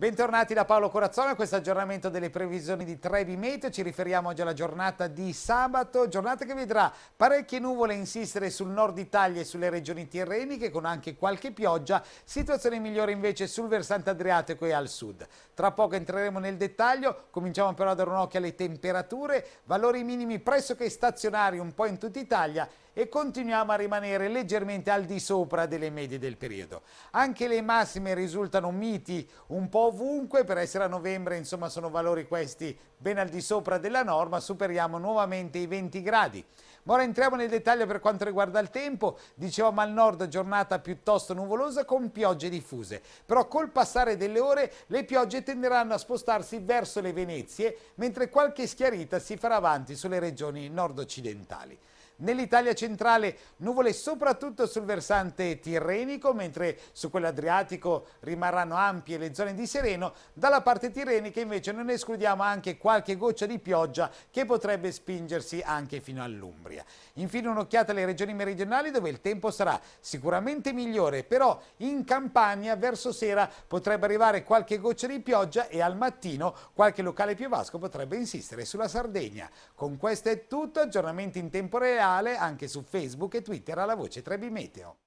Bentornati da Paolo Corazzola a questo aggiornamento delle previsioni di Trevi Meteo, ci riferiamo oggi alla giornata di sabato, giornata che vedrà parecchie nuvole insistere sul nord Italia e sulle regioni tirreniche con anche qualche pioggia, situazione migliore invece sul versante adriatico e al sud. Tra poco entreremo nel dettaglio, cominciamo però a dare un occhio alle temperature, valori minimi pressoché stazionari un po' in tutta Italia e continuiamo a rimanere leggermente al di sopra delle medie del periodo. Anche le massime risultano miti un po' ovunque, per essere a novembre insomma sono valori questi ben al di sopra della norma, superiamo nuovamente i 20 gradi. Ma ora entriamo nel dettaglio per quanto riguarda il tempo, dicevamo al nord giornata piuttosto nuvolosa con piogge diffuse, però col passare delle ore le piogge tenderanno a spostarsi verso le Venezie, mentre qualche schiarita si farà avanti sulle regioni nord-occidentali. Nell'Italia centrale nuvole soprattutto sul versante tirrenico, mentre su quello adriatico rimarranno ampie le zone di sereno. Dalla parte tirrenica invece non escludiamo anche qualche goccia di pioggia che potrebbe spingersi anche fino all'Umbria. Infine un'occhiata alle regioni meridionali dove il tempo sarà sicuramente migliore, però in Campania verso sera potrebbe arrivare qualche goccia di pioggia e al mattino qualche locale piovasco potrebbe insistere sulla Sardegna. Con questo è tutto, aggiornamenti in tempo reale sociale, anche su Facebook e Twitter alla voce Trebimeteo.